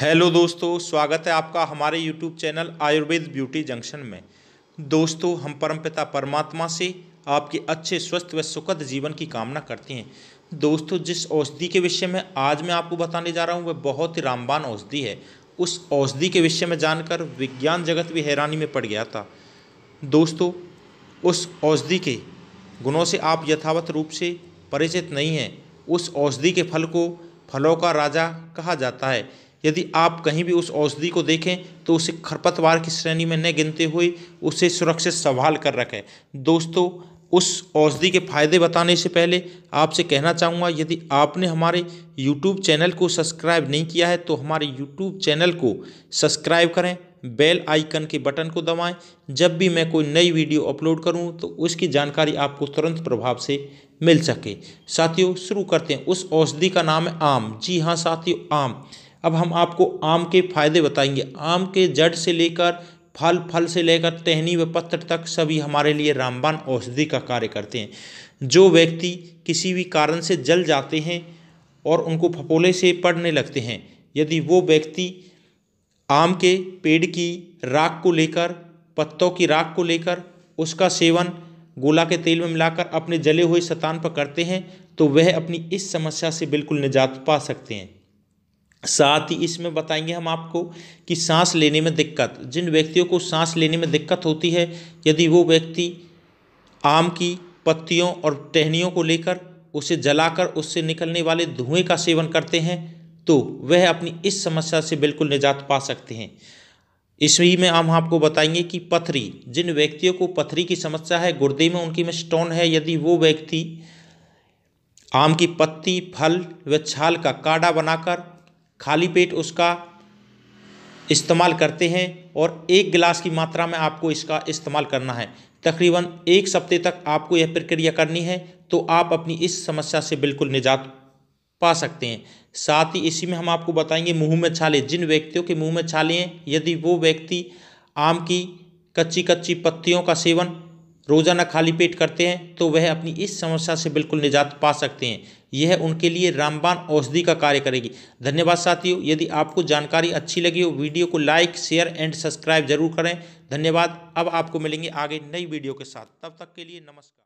hello दोस्तों स्वागत है आपका हमारे YouTube channel Ayurved beauty junction में दोस्तों हम परमपिता परमात्मा से आपके अच्छे स्वस्थ व सुखद जीवन की कामना करते हैं दोस्तों जिस औषधि के विषय में आज मैं आपको बताने जा रहा हूं वह बहुत ही रामबान औषधि है उस औषधि के विषय में जानकर विज्ञान जगत भी हैरानी में पड़ गया था दोस्तों उस औषधि के गुणों से आप यथावत रूप से परिचित नहीं हैं उस औषधि के फल को फलों का राजा कहा जाता है यदि आप कहीं भी उस औषधि को देखें तो उसे खरपतवार की श्रेणी में न गिनते हुए उसे सुरक्षित संभाल कर रखें दोस्तों उस औषधि के फायदे बताने से पहले आपसे कहना चाहूँगा यदि आपने हमारे YouTube चैनल को सब्सक्राइब नहीं किया है तो हमारे YouTube चैनल को सब्सक्राइब करें बेल आइकन के बटन को दबाएं जब भी मैं कोई नई वीडियो अपलोड करूं तो उसकी जानकारी आपको तुरंत प्रभाव से मिल सके साथियों शुरू करते हैं उस औषधि का नाम है आम जी हाँ साथियों आम अब हम आपको आम के फायदे बताएंगे आम के जड़ से लेकर फल फल से लेकर टहनी व पत्थर तक सभी हमारे लिए रामबान औषधि का कार्य करते हैं जो व्यक्ति किसी भी कारण से जल जाते हैं और उनको फपोले से पड़ने लगते हैं यदि वो व्यक्ति आम के पेड़ की राख को लेकर पत्तों की राख को लेकर उसका सेवन गोला के तेल में मिलाकर अपने जले हुए स्थान पर करते हैं तो वह अपनी इस समस्या से बिल्कुल निजात पा सकते हैं साथ ही इसमें बताएंगे हम आपको कि सांस लेने में दिक्कत जिन व्यक्तियों को सांस लेने में दिक्कत होती है यदि वो व्यक्ति आम की पत्तियों और टहनियों को लेकर उसे जलाकर उससे निकलने वाले धुएं का सेवन करते हैं तो वह अपनी इस समस्या से बिल्कुल निजात पा सकते हैं इसी में हम आपको बताएंगे कि पथरी जिन व्यक्तियों को पथरी की समस्या है गुर्दे में उनकी में स्टोन है यदि वो व्यक्ति आम की पत्ती फल व छाल का काढ़ा बनाकर खाली पेट उसका इस्तेमाल करते हैं और एक गिलास की मात्रा में आपको इसका इस्तेमाल करना है तकरीबन एक सप्ते तक आपको यह प्रक्रिया करनी है तो आप अपनी इस समस्या से बिल्कुल निजात पा सकते हैं साथ ही इसी में हम आपको बताएंगे मुंह में छाले जिन व्यक्तियों के मुंह में छाले हैं यदि वो व्यक्ति आम की कच्ची कच्ची पत्तियों का सेवन रोज़ाना खाली पेट करते हैं तो वह अपनी इस समस्या से बिल्कुल निजात पा सकते हैं यह उनके लिए रामबान औषधि का कार्य करेगी धन्यवाद साथियों यदि आपको जानकारी अच्छी लगी हो वीडियो को लाइक शेयर एंड सब्सक्राइब जरूर करें धन्यवाद अब आपको मिलेंगे आगे नई वीडियो के साथ तब तक के लिए नमस्कार